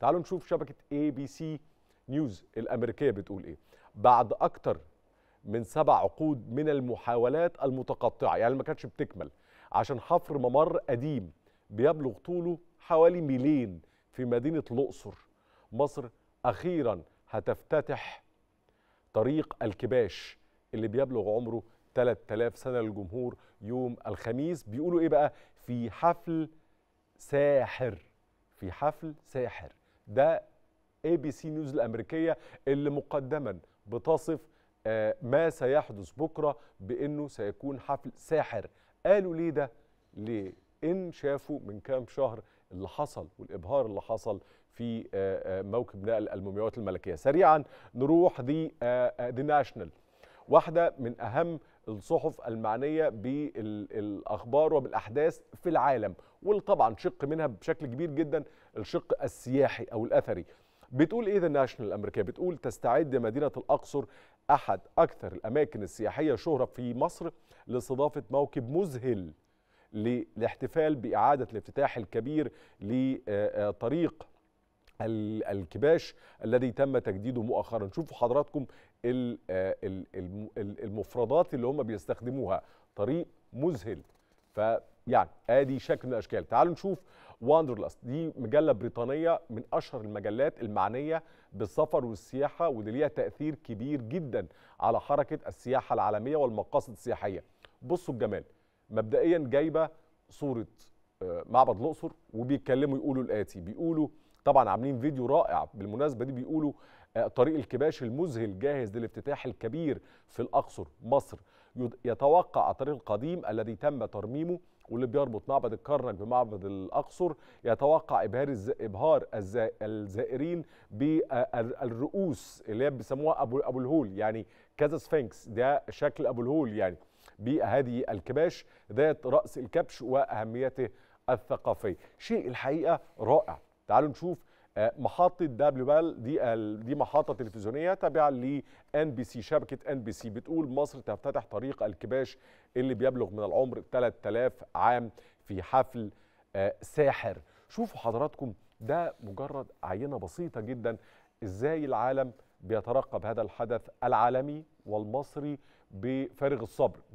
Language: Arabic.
تعالوا نشوف شبكة اي بي سي نيوز الأمريكية بتقول ايه بعد أكتر من سبع عقود من المحاولات المتقطعة يعني ما كانتش بتكمل عشان حفر ممر قديم بيبلغ طوله حوالي ميلين في مدينة الأقصر مصر أخيرا هتفتتح طريق الكباش اللي بيبلغ عمره 3000 سنة للجمهور يوم الخميس بيقولوا إيه بقى في حفل ساحر في حفل ساحر ده اي بي سي نيوز الامريكيه اللي مقدما بتصف آه، ما سيحدث بكره بانه سيكون حفل ساحر قالوا ليه ده ليه ان شافوا من كام شهر اللي حصل والابهار اللي حصل في آه، آه، موكب نقل المومياوات الملكيه سريعا نروح دي دي ناشونال واحده من اهم الصحف المعنيه بالاخبار وبالاحداث في العالم وطبعا شق منها بشكل كبير جدا الشق السياحي او الاثري بتقول ايه ذا ناشونال الامريكيه بتقول تستعد مدينه الاقصر احد اكثر الاماكن السياحيه شهره في مصر لاستضافه موكب مذهل للاحتفال باعاده الافتتاح الكبير لطريق الكباش الذي تم تجديده مؤخرا شوفوا حضراتكم المفردات اللي هم بيستخدموها طريق مذهل فيعني ادي شكل من الاشكال تعالوا نشوف واندرلاست دي مجله بريطانيه من اشهر المجلات المعنيه بالسفر والسياحه واللي ليها تاثير كبير جدا على حركه السياحه العالميه والمقاصد السياحيه بصوا الجمال مبدئيا جايبه صوره آه، معبد الاقصر وبيتكلموا يقولوا الاتي بيقولوا طبعا عاملين فيديو رائع بالمناسبه دي بيقولوا آه، طريق الكباش المذهل جاهز للافتتاح الكبير في الاقصر مصر يتوقع الطريق القديم الذي تم ترميمه واللي بيربط معبد الكرنك بمعبد الاقصر يتوقع ابهار ابهار الزائرين بالرؤوس آه، اللي هي بيسموها ابو ابو الهول يعني كذا سفنكس ده شكل ابو الهول يعني بهذه الكباش ذات راس الكبش واهميته الثقافيه شيء الحقيقه رائع تعالوا نشوف آه، محطة دبليو بال دي دي محطة تلفزيونية تابعة ان بي سي شبكة ان بي سي بتقول مصر تفتتح طريق الكباش اللي بيبلغ من العمر 3000 عام في حفل آه، ساحر شوفوا حضراتكم ده مجرد عينة بسيطة جدا ازاي العالم بيترقب هذا الحدث العالمي والمصري بفارغ الصبر